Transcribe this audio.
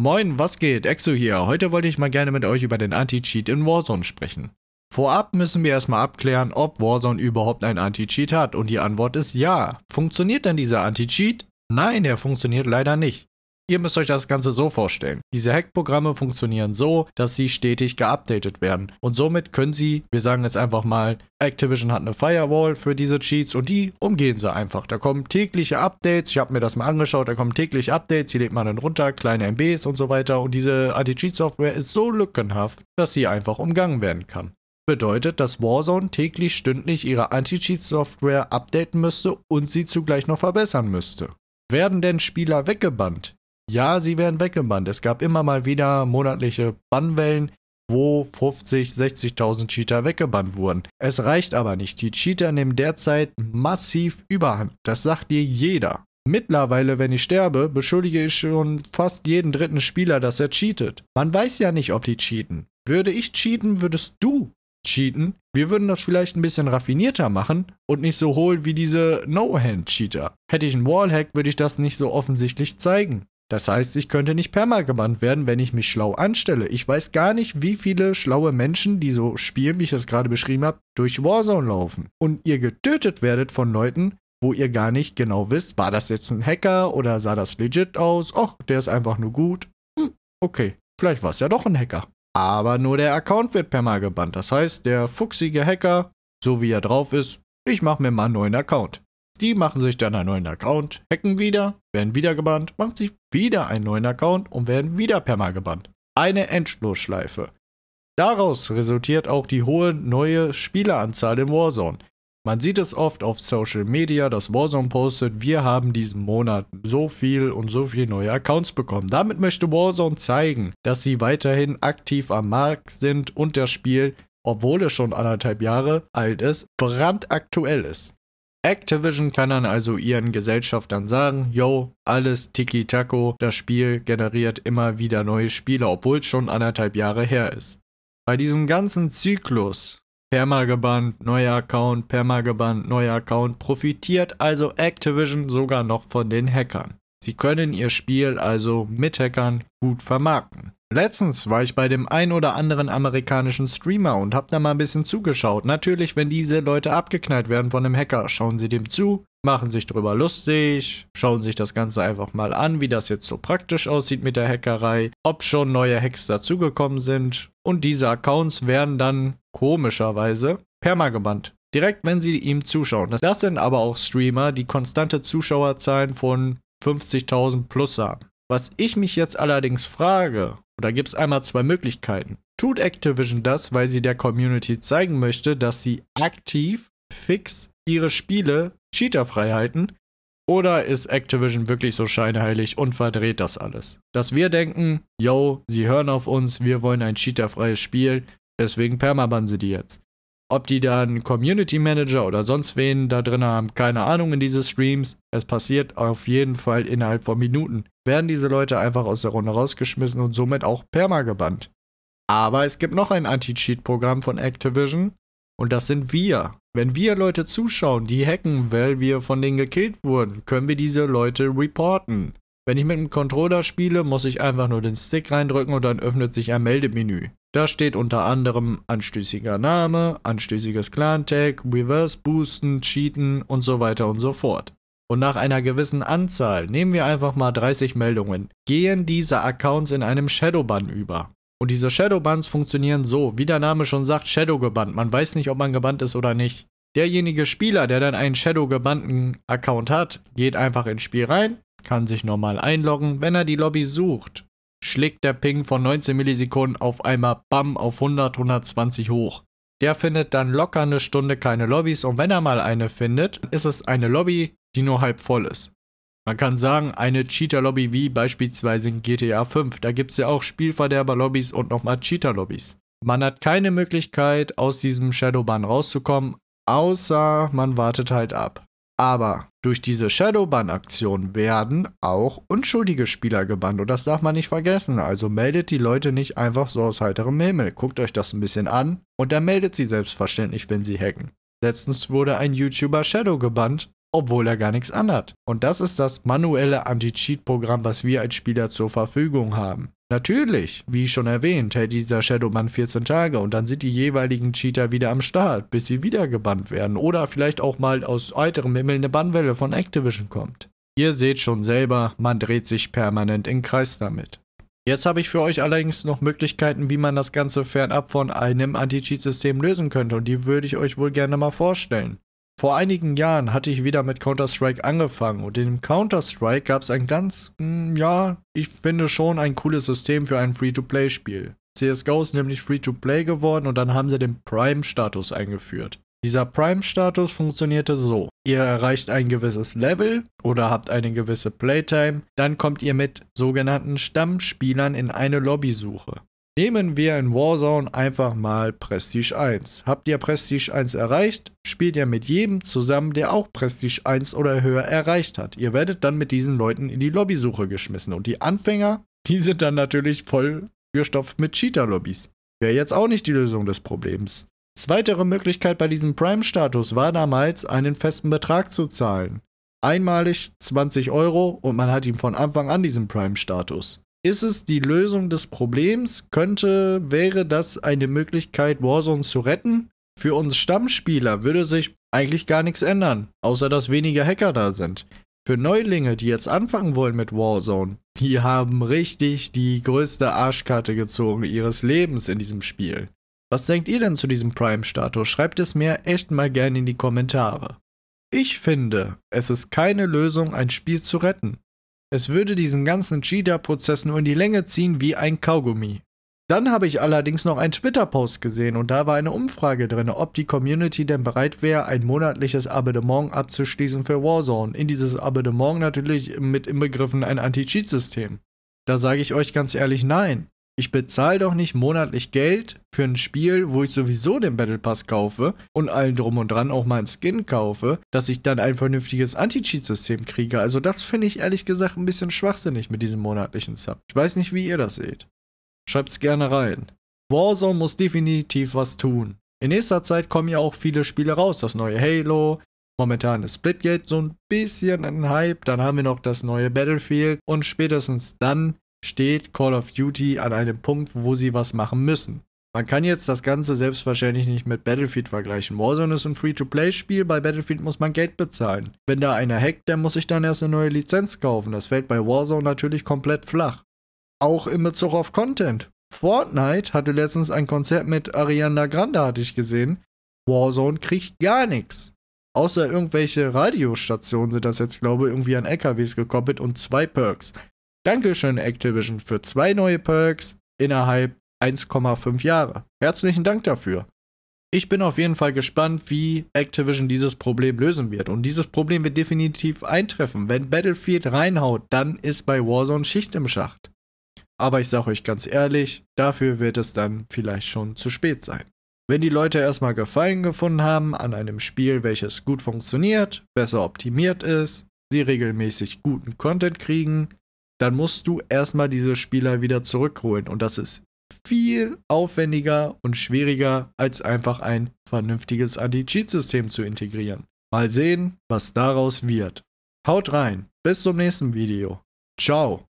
Moin, was geht? Exo hier. Heute wollte ich mal gerne mit euch über den Anti-Cheat in Warzone sprechen. Vorab müssen wir erstmal abklären, ob Warzone überhaupt einen Anti-Cheat hat und die Antwort ist ja. Funktioniert denn dieser Anti-Cheat? Nein, er funktioniert leider nicht. Ihr müsst euch das Ganze so vorstellen. Diese Hack-Programme funktionieren so, dass sie stetig geupdatet werden. Und somit können sie, wir sagen jetzt einfach mal, Activision hat eine Firewall für diese Cheats und die umgehen sie einfach. Da kommen tägliche Updates, ich habe mir das mal angeschaut, da kommen täglich Updates, die lädt man dann runter, kleine MBs und so weiter. Und diese Anti-Cheat-Software ist so lückenhaft, dass sie einfach umgangen werden kann bedeutet, dass Warzone täglich stündlich ihre Anti-Cheat-Software updaten müsste und sie zugleich noch verbessern müsste. Werden denn Spieler weggebannt? Ja, sie werden weggebannt. Es gab immer mal wieder monatliche Bannwellen, wo 50, 60.000 Cheater weggebannt wurden. Es reicht aber nicht. Die Cheater nehmen derzeit massiv Überhand. Das sagt dir jeder. Mittlerweile, wenn ich sterbe, beschuldige ich schon fast jeden dritten Spieler, dass er cheatet. Man weiß ja nicht, ob die cheaten. Würde ich cheaten, würdest du cheaten. Wir würden das vielleicht ein bisschen raffinierter machen und nicht so hohl wie diese No-Hand-Cheater. Hätte ich einen Wallhack, würde ich das nicht so offensichtlich zeigen. Das heißt, ich könnte nicht permagebannt werden, wenn ich mich schlau anstelle. Ich weiß gar nicht, wie viele schlaue Menschen, die so spielen, wie ich das gerade beschrieben habe, durch Warzone laufen. Und ihr getötet werdet von Leuten, wo ihr gar nicht genau wisst, war das jetzt ein Hacker oder sah das legit aus? Och, der ist einfach nur gut. Hm, okay, vielleicht war es ja doch ein Hacker. Aber nur der Account wird permagebannt. Das heißt, der fuchsige Hacker, so wie er drauf ist, ich mache mir mal einen neuen Account. Die machen sich dann einen neuen Account, hacken wieder, werden wieder gebannt, machen sich wieder einen neuen Account und werden wieder perma gebannt. Eine Endlosschleife. Daraus resultiert auch die hohe neue Spieleranzahl in Warzone. Man sieht es oft auf Social Media, dass Warzone postet, wir haben diesen Monat so viel und so viele neue Accounts bekommen. Damit möchte Warzone zeigen, dass sie weiterhin aktiv am Markt sind und das Spiel, obwohl es schon anderthalb Jahre alt ist, brandaktuell ist. Activision kann dann also ihren Gesellschaftern sagen, yo, alles tiki-taco, das Spiel generiert immer wieder neue Spiele, obwohl es schon anderthalb Jahre her ist. Bei diesem ganzen Zyklus, Permagebannt, neuer Account, Permagebannt, neuer Account, profitiert also Activision sogar noch von den Hackern. Sie können ihr Spiel also mit Hackern gut vermarkten. Letztens war ich bei dem ein oder anderen amerikanischen Streamer und hab da mal ein bisschen zugeschaut. Natürlich, wenn diese Leute abgeknallt werden von einem Hacker, schauen sie dem zu, machen sich drüber lustig, schauen sich das Ganze einfach mal an, wie das jetzt so praktisch aussieht mit der Hackerei, ob schon neue Hacks dazugekommen sind. Und diese Accounts werden dann komischerweise permagebannt. Direkt, wenn sie ihm zuschauen. Das sind aber auch Streamer, die konstante Zuschauerzahlen von 50.000 plus haben. Was ich mich jetzt allerdings frage, oder gibt es einmal zwei Möglichkeiten. Tut Activision das, weil sie der Community zeigen möchte, dass sie aktiv fix ihre Spiele cheaterfrei halten? Oder ist Activision wirklich so scheinheilig und verdreht das alles? Dass wir denken, yo, sie hören auf uns, wir wollen ein cheaterfreies Spiel, deswegen permabannen sie die jetzt. Ob die dann Community Manager oder sonst wen da drin haben, keine Ahnung in diese Streams. Es passiert auf jeden Fall innerhalb von Minuten. Werden diese Leute einfach aus der Runde rausgeschmissen und somit auch perma gebannt. Aber es gibt noch ein Anti-Cheat-Programm von Activision und das sind wir. Wenn wir Leute zuschauen, die hacken, weil wir von denen gekillt wurden, können wir diese Leute reporten. Wenn ich mit dem Controller spiele, muss ich einfach nur den Stick reindrücken und dann öffnet sich ein Meldemenü. Da steht unter anderem anstößiger Name, anstößiges Clan-Tag, Reverse-Boosten, Cheaten und so weiter und so fort. Und nach einer gewissen Anzahl, nehmen wir einfach mal 30 Meldungen, gehen diese Accounts in einem Shadowban über. Und diese Shadowbans funktionieren so, wie der Name schon sagt, Shadow gebannt. Man weiß nicht, ob man gebannt ist oder nicht. Derjenige Spieler, der dann einen Shadow gebannten Account hat, geht einfach ins Spiel rein, kann sich normal einloggen. Wenn er die Lobby sucht, schlägt der Ping von 19 Millisekunden auf einmal BAM auf 100, 120 hoch. Der findet dann locker eine Stunde keine Lobbys und wenn er mal eine findet, ist es eine Lobby, die nur halb voll ist. Man kann sagen, eine Cheater-Lobby wie beispielsweise in GTA 5. Da gibt es ja auch Spielverderber-Lobbys und nochmal Cheater-Lobbys. Man hat keine Möglichkeit, aus diesem Shadowban rauszukommen, außer man wartet halt ab. Aber durch diese Shadowban-Aktion werden auch unschuldige Spieler gebannt und das darf man nicht vergessen. Also meldet die Leute nicht einfach so aus heiterem Himmel. Guckt euch das ein bisschen an und dann meldet sie selbstverständlich, wenn sie hacken. Letztens wurde ein YouTuber Shadow gebannt, obwohl er gar nichts anhat. Und das ist das manuelle Anti-Cheat-Programm, was wir als Spieler zur Verfügung haben. Natürlich, wie schon erwähnt, hält dieser Shadowban 14 Tage und dann sind die jeweiligen Cheater wieder am Start, bis sie wieder gebannt werden oder vielleicht auch mal aus weiterem Himmel eine Bannwelle von Activision kommt. Ihr seht schon selber, man dreht sich permanent im Kreis damit. Jetzt habe ich für euch allerdings noch Möglichkeiten, wie man das Ganze fernab von einem Anti-Cheat-System lösen könnte und die würde ich euch wohl gerne mal vorstellen. Vor einigen Jahren hatte ich wieder mit Counter-Strike angefangen und in Counter-Strike gab es ein ganz, mh, mm, ja, ich finde schon ein cooles System für ein Free-to-Play-Spiel. CSGO ist nämlich Free-to-Play geworden und dann haben sie den Prime-Status eingeführt. Dieser Prime-Status funktionierte so. Ihr erreicht ein gewisses Level oder habt eine gewisse Playtime, dann kommt ihr mit sogenannten Stammspielern in eine Lobby-Suche. Nehmen wir in Warzone einfach mal Prestige 1. Habt ihr Prestige 1 erreicht, spielt ihr mit jedem zusammen, der auch Prestige 1 oder höher erreicht hat. Ihr werdet dann mit diesen Leuten in die Lobbysuche geschmissen und die Anfänger, die sind dann natürlich voll gestopft mit Cheater-Lobbys. Wäre jetzt auch nicht die Lösung des Problems. Zweitere Möglichkeit bei diesem Prime-Status war damals, einen festen Betrag zu zahlen. Einmalig 20 Euro und man hat ihm von Anfang an diesen Prime-Status ist es die Lösung des Problems? Könnte, wäre das eine Möglichkeit, Warzone zu retten? Für uns Stammspieler würde sich eigentlich gar nichts ändern, außer dass weniger Hacker da sind. Für Neulinge, die jetzt anfangen wollen mit Warzone, die haben richtig die größte Arschkarte gezogen ihres Lebens in diesem Spiel. Was denkt ihr denn zu diesem Prime-Status? Schreibt es mir echt mal gerne in die Kommentare. Ich finde, es ist keine Lösung, ein Spiel zu retten. Es würde diesen ganzen Cheater-Prozess nur in die Länge ziehen wie ein Kaugummi. Dann habe ich allerdings noch einen Twitter-Post gesehen und da war eine Umfrage drin, ob die Community denn bereit wäre, ein monatliches Abonnement abzuschließen für Warzone. In dieses Abonnement natürlich mit inbegriffen ein Anti-Cheat-System. Da sage ich euch ganz ehrlich nein. Ich bezahle doch nicht monatlich Geld für ein Spiel, wo ich sowieso den Battle Pass kaufe und allen drum und dran auch meinen Skin kaufe, dass ich dann ein vernünftiges Anti-Cheat-System kriege. Also das finde ich ehrlich gesagt ein bisschen schwachsinnig mit diesem monatlichen Sub. Ich weiß nicht, wie ihr das seht. Schreibt's gerne rein. Warzone muss definitiv was tun. In nächster Zeit kommen ja auch viele Spiele raus. Das neue Halo, Momentan ist Splitgate so ein bisschen ein Hype, dann haben wir noch das neue Battlefield und spätestens dann steht Call of Duty an einem Punkt, wo sie was machen müssen. Man kann jetzt das Ganze selbstverständlich nicht mit Battlefield vergleichen. Warzone ist ein Free-to-Play-Spiel, bei Battlefield muss man Geld bezahlen. Wenn da einer hackt, der muss sich dann erst eine neue Lizenz kaufen. Das fällt bei Warzone natürlich komplett flach. Auch in Bezug auf Content. Fortnite hatte letztens ein Konzert mit Ariana Grande, hatte ich gesehen. Warzone kriegt gar nichts. Außer irgendwelche Radiostationen sind das jetzt, glaube ich, irgendwie an LKWs gekoppelt und zwei Perks. Dankeschön Activision für zwei neue Perks innerhalb 1,5 Jahre. Herzlichen Dank dafür. Ich bin auf jeden Fall gespannt, wie Activision dieses Problem lösen wird. Und dieses Problem wird definitiv eintreffen. Wenn Battlefield reinhaut, dann ist bei Warzone Schicht im Schacht. Aber ich sage euch ganz ehrlich, dafür wird es dann vielleicht schon zu spät sein. Wenn die Leute erstmal Gefallen gefunden haben an einem Spiel, welches gut funktioniert, besser optimiert ist, sie regelmäßig guten Content kriegen, dann musst du erstmal diese Spieler wieder zurückholen. Und das ist viel aufwendiger und schwieriger, als einfach ein vernünftiges Anti-Cheat-System zu integrieren. Mal sehen, was daraus wird. Haut rein, bis zum nächsten Video. Ciao.